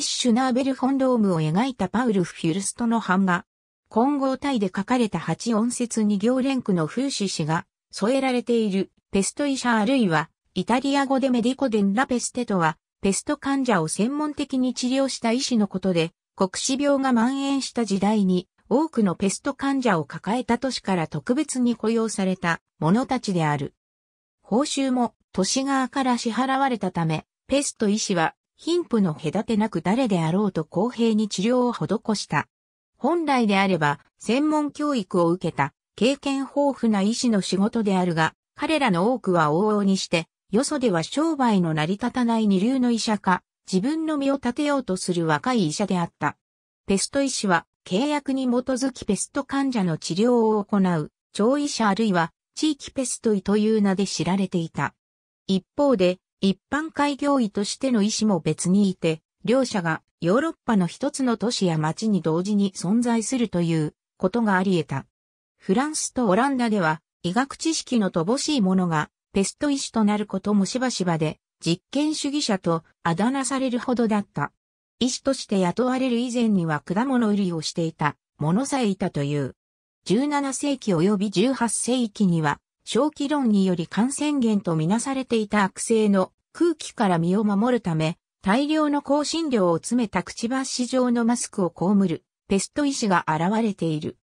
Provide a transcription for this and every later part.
一シュナーベルフォンロームを描いたパウル・フュルストの版画。混合体で書かれた八音節二行連句の風刺詩が添えられているペスト医者あるいはイタリア語でメディコデンラペステとはペスト患者を専門的に治療した医師のことで国死病が蔓延した時代に多くのペスト患者を抱えた都市から特別に雇用された者たちである。報酬も都市側から支払われたため、ペスト医師は貧富の隔てなく誰であろうと公平に治療を施した。本来であれば、専門教育を受けた、経験豊富な医師の仕事であるが、彼らの多くは往々にして、よそでは商売の成り立たない二流の医者か、自分の身を立てようとする若い医者であった。ペスト医師は、契約に基づきペスト患者の治療を行う、超医者あるいは、地域ペスト医という名で知られていた。一方で、一般開業医としての医師も別にいて、両者がヨーロッパの一つの都市や町に同時に存在するということがあり得た。フランスとオランダでは医学知識の乏しい者がペスト医師となることもしばしばで実験主義者とあだ名されるほどだった。医師として雇われる以前には果物売りをしていた者さえいたという。17世紀及び18世紀には正気論により感染源とみなされていた悪性の空気から身を守るため、大量の香辛料を詰めたくちばし状のマスクを被る、ペスト医師が現れている。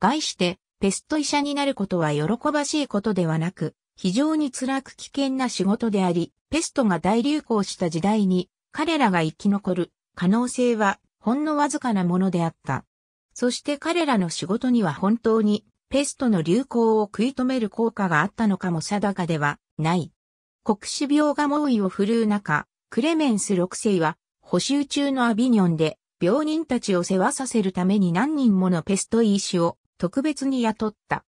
概して、ペスト医者になることは喜ばしいことではなく、非常に辛く危険な仕事であり、ペストが大流行した時代に、彼らが生き残る可能性はほんのわずかなものであった。そして彼らの仕事には本当にペストの流行を食い止める効果があったのかも定かではない。国死病が猛威を振るう中、クレメンス6世は、補修中のアビニョンで、病人たちを世話させるために何人ものペスト医師を特別に雇った。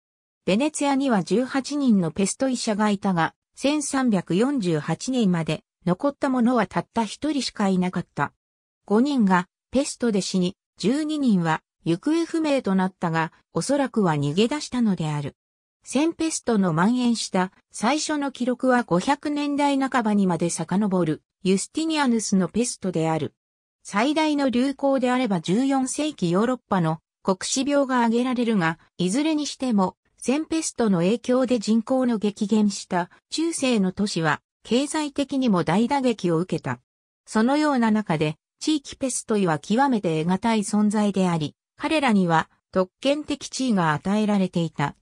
ベネツィアには18人のペスト医者がいたが、1348年まで残った者はたった一人しかいなかった。5人がペストで死に、12人は行方不明となったが、おそらくは逃げ出したのである。センペストの蔓延した最初の記録は500年代半ばにまで遡るユスティニアヌスのペストである。最大の流行であれば14世紀ヨーロッパの国死病が挙げられるが、いずれにしてもセンペストの影響で人口の激減した中世の都市は経済的にも大打撃を受けた。そのような中で地域ペストイは極めて得難い存在であり、彼らには特権的地位が与えられていた。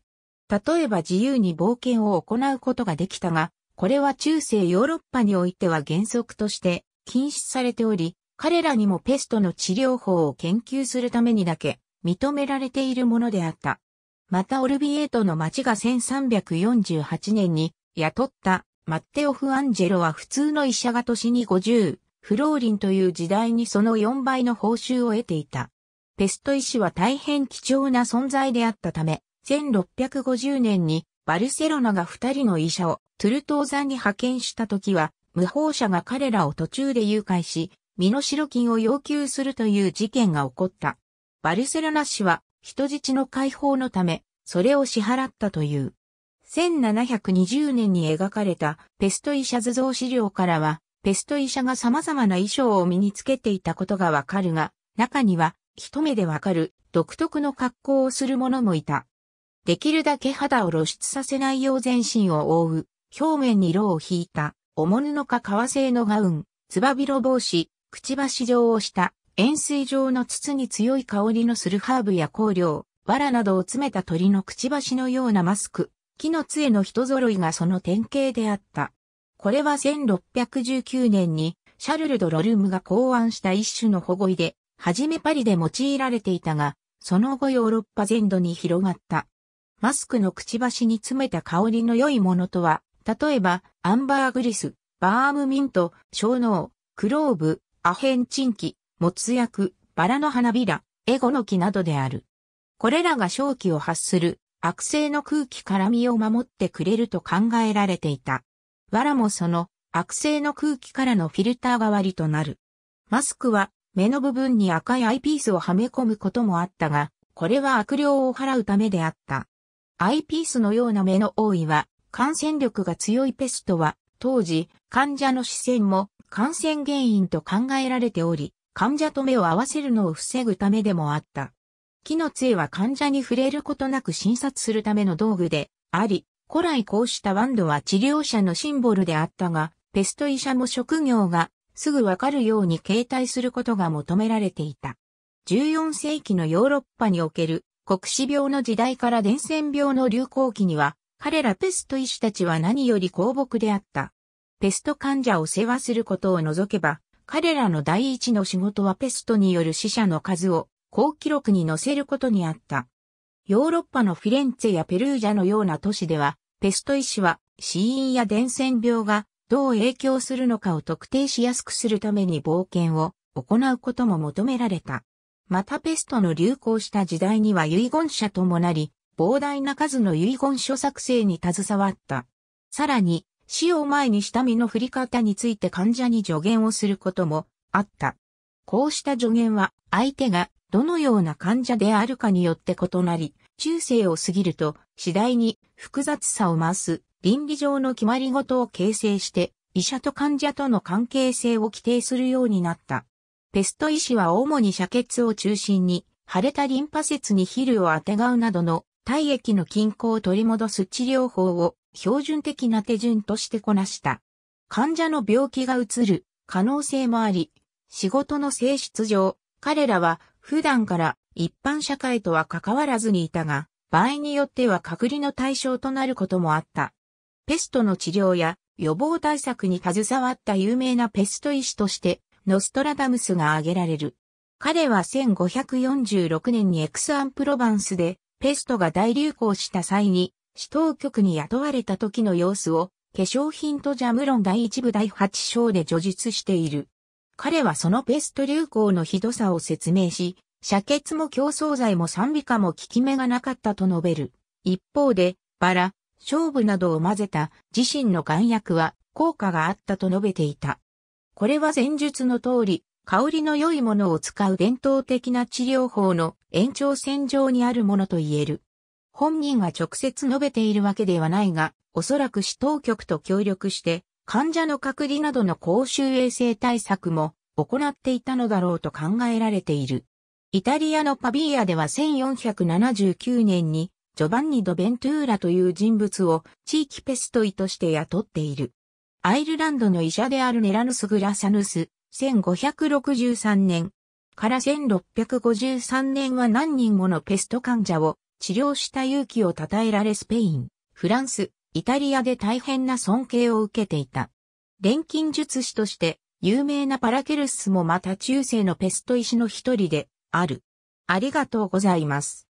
例えば自由に冒険を行うことができたが、これは中世ヨーロッパにおいては原則として禁止されており、彼らにもペストの治療法を研究するためにだけ認められているものであった。またオルビエートの町が1348年に雇ったマッテオフ・アンジェロは普通の医者が年に50フローリンという時代にその4倍の報酬を得ていた。ペスト医師は大変貴重な存在であったため、1650年にバルセロナが二人の医者をトゥルトーザンに派遣した時は、無法者が彼らを途中で誘拐し、身代金を要求するという事件が起こった。バルセロナ市は人質の解放のため、それを支払ったという。1720年に描かれたペスト医者図像資料からは、ペスト医者が様々な衣装を身につけていたことがわかるが、中には一目でわかる独特の格好をする者もいた。できるだけ肌を露出させないよう全身を覆う、表面に色を引いた、おもぬのか革製のガウン、つばびろ帽子、くちばし状をした、塩水状の筒に強い香りのするハーブや香料、藁などを詰めた鳥のくちばしのようなマスク、木の杖の人揃いがその典型であった。これは1619年にシャルル・ド・ロルムが考案した一種の保護衣で、はじめパリで用いられていたが、その後ヨーロッパ全土に広がった。マスクのくちばしに詰めた香りの良いものとは、例えば、アンバーグリス、バームミント、小脳、クローブ、アヘンチンキ、モツ薬、バラの花びら、エゴの木などである。これらが正気を発する悪性の空気から身を守ってくれると考えられていた。藁もその悪性の空気からのフィルター代わりとなる。マスクは目の部分に赤いアイピースをはめ込むこともあったが、これは悪霊を払うためであった。アイピースのような目の多いは、感染力が強いペストは、当時、患者の視線も感染原因と考えられており、患者と目を合わせるのを防ぐためでもあった。木の杖は患者に触れることなく診察するための道具であり、古来こうしたワンドは治療者のシンボルであったが、ペスト医者も職業がすぐわかるように携帯することが求められていた。14世紀のヨーロッパにおける国史病の時代から伝染病の流行期には、彼らペスト医師たちは何より公木であった。ペスト患者を世話することを除けば、彼らの第一の仕事はペストによる死者の数を高記録に載せることにあった。ヨーロッパのフィレンツェやペルージャのような都市では、ペスト医師は死因や伝染病がどう影響するのかを特定しやすくするために冒険を行うことも求められた。またペストの流行した時代には遺言者ともなり、膨大な数の遺言書作成に携わった。さらに、死を前に下身の振り方について患者に助言をすることもあった。こうした助言は相手がどのような患者であるかによって異なり、中世を過ぎると次第に複雑さを増す倫理上の決まりごとを形成して、医者と患者との関係性を規定するようになった。ペスト医師は主に射血を中心に、腫れたリンパ節にヒルをあてがうなどの体液の均衡を取り戻す治療法を標準的な手順としてこなした。患者の病気がうつる可能性もあり、仕事の性質上、彼らは普段から一般社会とは関わらずにいたが、場合によっては隔離の対象となることもあった。ペストの治療や予防対策に携わった有名なペスト医師として、ノストラダムスが挙げられる。彼は1546年にエクスアンプロバンスで、ペストが大流行した際に、市当局に雇われた時の様子を、化粧品とジャムロン第一部第八章で叙述している。彼はそのペスト流行のひどさを説明し、遮血も競争剤も賛美歌も効き目がなかったと述べる。一方で、バラ、勝負などを混ぜた自身の眼薬は効果があったと述べていた。これは前述の通り、香りの良いものを使う伝統的な治療法の延長線上にあるものと言える。本人が直接述べているわけではないが、おそらく市当局と協力して、患者の隔離などの公衆衛生対策も行っていたのだろうと考えられている。イタリアのパビーアでは1479年にジョバンニ・ド・ベントゥーラという人物を地域ペスト医として雇っている。アイルランドの医者であるネラヌス・グラサヌス、1563年から1653年は何人ものペスト患者を治療した勇気を称えられスペイン、フランス、イタリアで大変な尊敬を受けていた。錬金術師として有名なパラケルスもまた中世のペスト医師の一人である。ありがとうございます。